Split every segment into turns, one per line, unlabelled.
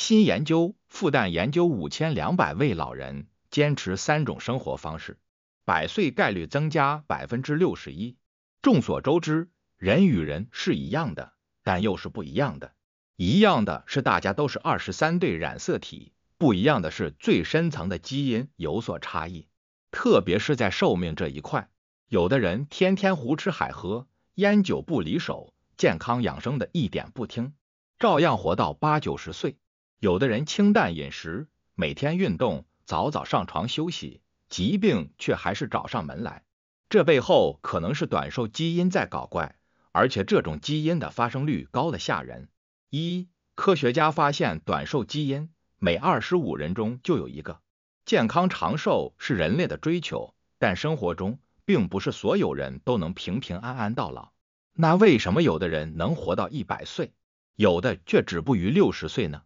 新研究，复旦研究五千两百位老人，坚持三种生活方式，百岁概率增加百分之六十一。众所周知，人与人是一样的，但又是不一样的。一样的是大家都是二十三对染色体，不一样的是最深层的基因有所差异。特别是在寿命这一块，有的人天天胡吃海喝，烟酒不离手，健康养生的一点不听，照样活到八九十岁。有的人清淡饮食，每天运动，早早上床休息，疾病却还是找上门来。这背后可能是短寿基因在搞怪，而且这种基因的发生率高的吓人。一科学家发现，短寿基因每二十五人中就有一个。健康长寿是人类的追求，但生活中并不是所有人都能平平安安到老。那为什么有的人能活到一百岁，有的却止步于六十岁呢？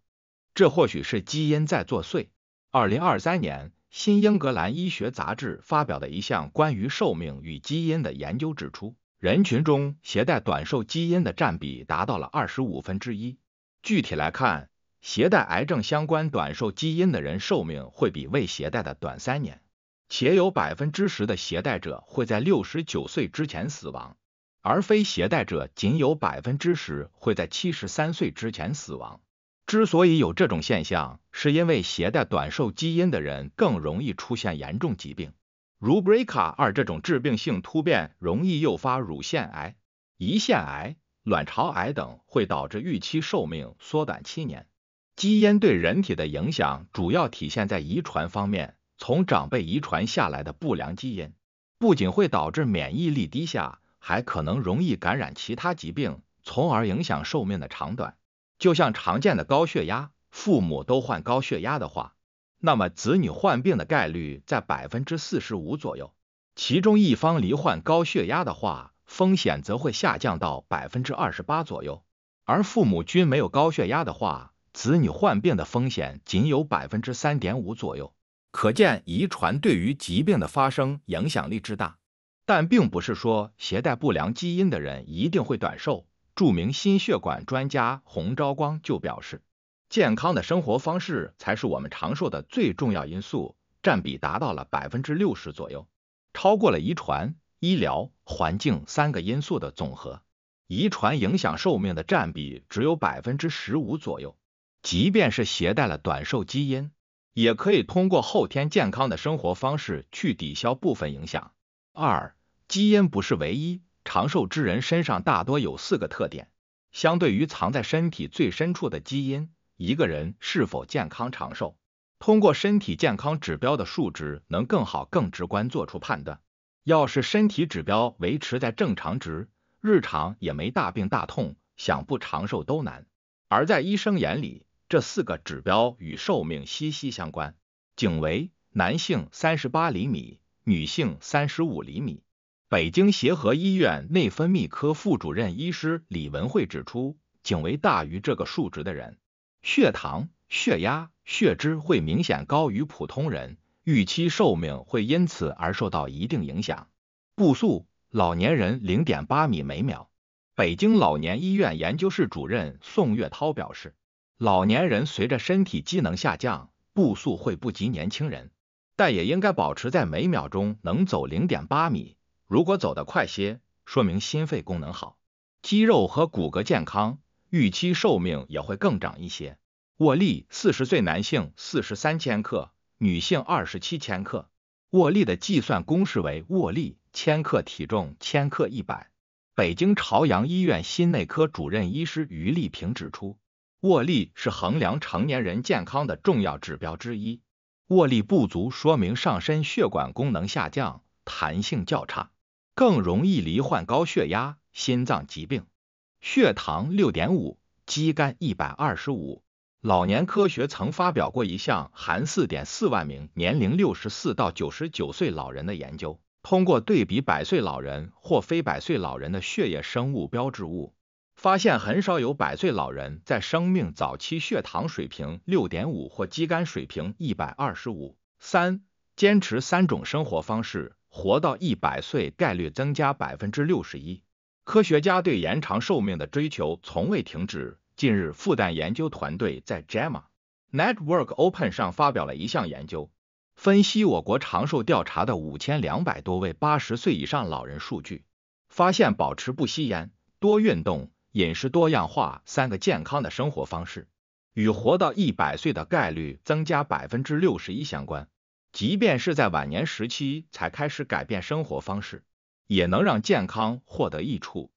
这或许是基因在作祟。二零二三年，《新英格兰医学杂志》发表的一项关于寿命与基因的研究指出，人群中携带短寿基因的占比达到了二十五分之一。具体来看，携带癌症相关短寿基因的人寿命会比未携带的短三年，且有百分之十的携带者会在六十九岁之前死亡，而非携带者仅有百分之十会在七十三岁之前死亡。之所以有这种现象，是因为携带短寿基因的人更容易出现严重疾病，如 BRCA2 这种致病性突变容易诱发乳腺癌、胰腺癌、卵巢癌等，会导致预期寿命缩短七年。基因对人体的影响主要体现在遗传方面，从长辈遗传下来的不良基因，不仅会导致免疫力低下，还可能容易感染其他疾病，从而影响寿命的长短。就像常见的高血压，父母都患高血压的话，那么子女患病的概率在百分之四十五左右；其中一方罹患高血压的话，风险则会下降到百分之二十八左右；而父母均没有高血压的话，子女患病的风险仅有百分之三点五左右。可见，遗传对于疾病的发生影响力之大。但并不是说携带不良基因的人一定会短寿。著名心血管专家洪昭光就表示，健康的生活方式才是我们长寿的最重要因素，占比达到了百分之六十左右，超过了遗传、医疗、环境三个因素的总和。遗传影响寿命的占比只有百分之十五左右，即便是携带了短寿基因，也可以通过后天健康的生活方式去抵消部分影响。二，基因不是唯一。长寿之人身上大多有四个特点。相对于藏在身体最深处的基因，一个人是否健康长寿，通过身体健康指标的数值能更好、更直观做出判断。要是身体指标维持在正常值，日常也没大病大痛，想不长寿都难。而在医生眼里，这四个指标与寿命息息相关。颈围，男性三十八厘米，女性三十五厘米。北京协和医院内分泌科副主任医师李文慧指出，颈围大于这个数值的人，血糖、血压、血脂会明显高于普通人，预期寿命会因此而受到一定影响。步速，老年人零点八米每秒。北京老年医院研究室主任宋月涛表示，老年人随着身体机能下降，步速会不及年轻人，但也应该保持在每秒钟能走零点八米。如果走得快些，说明心肺功能好，肌肉和骨骼健康，预期寿命也会更长一些。握力，四十岁男性四十三千克，女性二十七千克。握力的计算公式为：握力千克体重千克一百。北京朝阳医院心内科主任医师于丽萍指出，握力是衡量成年人健康的重要指标之一。握力不足，说明上身血管功能下降，弹性较差。更容易罹患高血压、心脏疾病、血糖六点五、肌酐一百二十五。老年科学曾发表过一项含四点四万名年龄六十四到九十九岁老人的研究，通过对比百岁老人或非百岁老人的血液生物标志物，发现很少有百岁老人在生命早期血糖水平六点五或肌酐水平一百二十五。三、坚持三种生活方式。活到一百岁概率增加百分之六十一。科学家对延长寿命的追求从未停止。近日，复旦研究团队在《JAMA Network Open》上发表了一项研究，分析我国长寿调查的五千两百多位八十岁以上老人数据，发现保持不吸烟、多运动、饮食多样化三个健康的生活方式，与活到一百岁的概率增加百分之六十一相关。即便是在晚年时期才开始改变生活方式，也能让健康获得益处。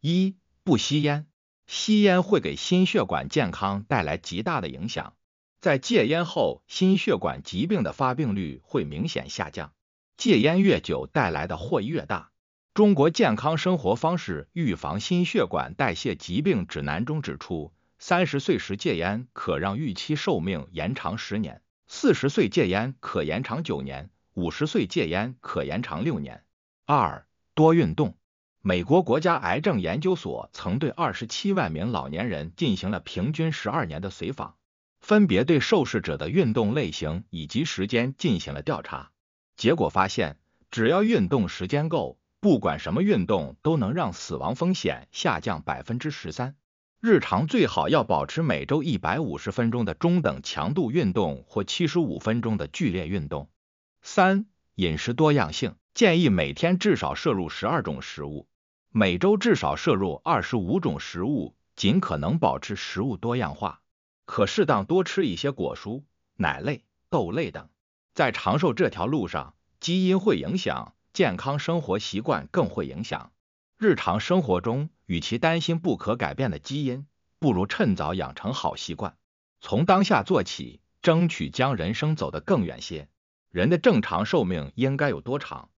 一、不吸烟，吸烟会给心血管健康带来极大的影响，在戒烟后，心血管疾病的发病率会明显下降，戒烟越久带来的获益越大。中国健康生活方式预防心血管代谢疾病指南中指出，三十岁时戒烟可让预期寿命延长十年。四十岁戒烟可延长九年，五十岁戒烟可延长六年。二多运动，美国国家癌症研究所曾对二十七万名老年人进行了平均十二年的随访，分别对受试者的运动类型以及时间进行了调查，结果发现，只要运动时间够，不管什么运动都能让死亡风险下降百分之十三。日常最好要保持每周一百五十分钟的中等强度运动或七十五分钟的剧烈运动。三、饮食多样性，建议每天至少摄入十二种食物，每周至少摄入二十五种食物，尽可能保持食物多样化，可适当多吃一些果蔬、奶类、豆类等。在长寿这条路上，基因会影响，健康生活习惯更会影响。日常生活中，与其担心不可改变的基因，不如趁早养成好习惯，从当下做起，争取将人生走得更远些。人的正常寿命应该有多长？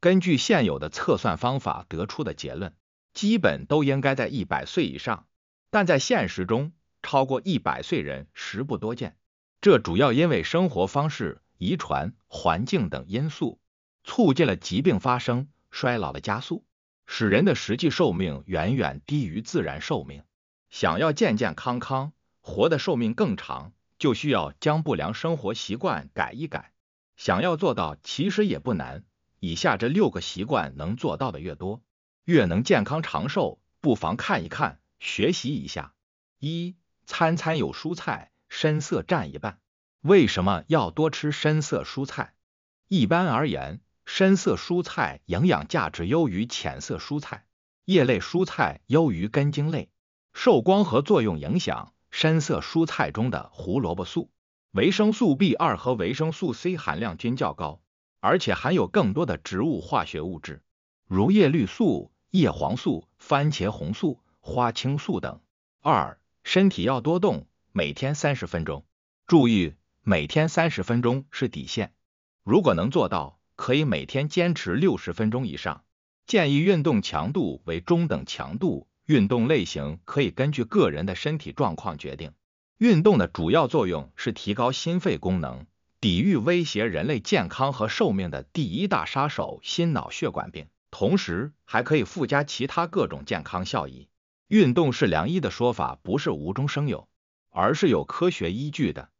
根据现有的测算方法得出的结论，基本都应该在一百岁以上。但在现实中，超过一百岁人实不多见。这主要因为生活方式、遗传、环境等因素，促进了疾病发生、衰老的加速。使人的实际寿命远远低于自然寿命。想要健健康康，活的寿命更长，就需要将不良生活习惯改一改。想要做到，其实也不难。以下这六个习惯能做到的越多，越能健康长寿，不妨看一看，学习一下。一餐餐有蔬菜，深色占一半。为什么要多吃深色蔬菜？一般而言。深色蔬菜营养价值优于浅色蔬菜，叶类蔬菜优于根茎类。受光合作用影响，深色蔬菜中的胡萝卜素、维生素 B 二和维生素 C 含量均较高，而且含有更多的植物化学物质，如叶绿素、叶黄素、番茄红素、花青素等。二，身体要多动，每天三十分钟。注意，每天三十分钟是底线，如果能做到。可以每天坚持六十分钟以上，建议运动强度为中等强度，运动类型可以根据个人的身体状况决定。运动的主要作用是提高心肺功能，抵御威胁人类健康和寿命的第一大杀手——心脑血管病，同时还可以附加其他各种健康效益。运动是良医的说法不是无中生有，而是有科学依据的。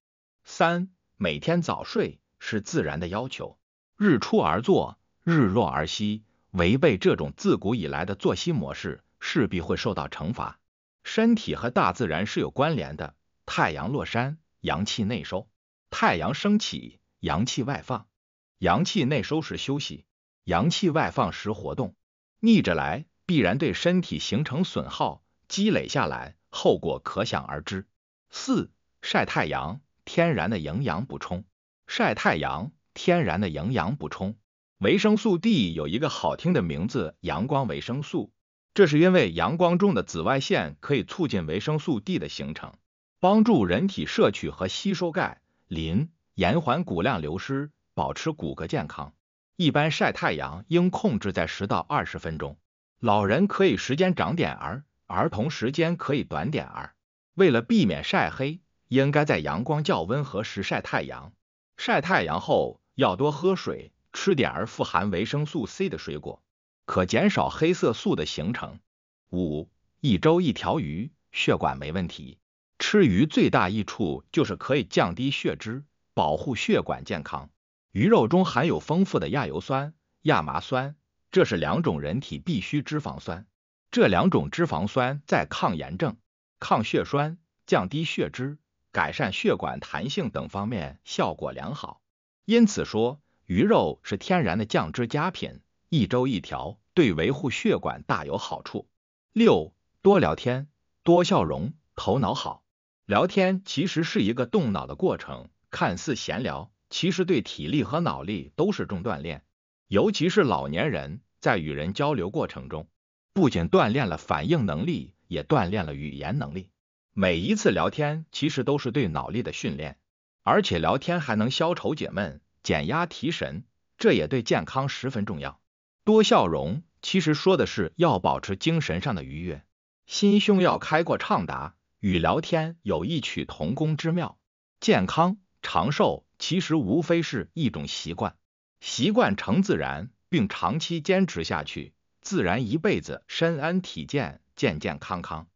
三，每天早睡是自然的要求。日出而作，日落而息。违背这种自古以来的作息模式，势必会受到惩罚。身体和大自然是有关联的。太阳落山，阳气内收；太阳升起，阳气外放。阳气内收时休息，阳气外放时活动。逆着来，必然对身体形成损耗，积累下来，后果可想而知。四，晒太阳，天然的营养补充。晒太阳。天然的营养补充，维生素 D 有一个好听的名字——阳光维生素。这是因为阳光中的紫外线可以促进维生素 D 的形成，帮助人体摄取和吸收钙、磷，延缓骨量流失，保持骨骼健康。一般晒太阳应控制在十到二十分钟，老人可以时间长点，儿儿童时间可以短点。儿。为了避免晒黑，应该在阳光较温和时晒太阳。晒太阳后。要多喝水，吃点儿富含维生素 C 的水果，可减少黑色素的形成。五，一周一条鱼，血管没问题。吃鱼最大益处就是可以降低血脂，保护血管健康。鱼肉中含有丰富的亚油酸、亚麻酸，这是两种人体必需脂肪酸。这两种脂肪酸在抗炎症、抗血栓、降低血脂、改善血管弹性等方面效果良好。因此说，鱼肉是天然的降脂佳品，一周一条，对维护血管大有好处。六，多聊天，多笑容，头脑好。聊天其实是一个动脑的过程，看似闲聊，其实对体力和脑力都是重锻炼。尤其是老年人，在与人交流过程中，不仅锻炼了反应能力，也锻炼了语言能力。每一次聊天，其实都是对脑力的训练。而且聊天还能消愁解闷、减压提神，这也对健康十分重要。多笑容，其实说的是要保持精神上的愉悦，心胸要开阔畅达，与聊天有异曲同工之妙。健康长寿其实无非是一种习惯，习惯成自然，并长期坚持下去，自然一辈子身安体健、健健康康。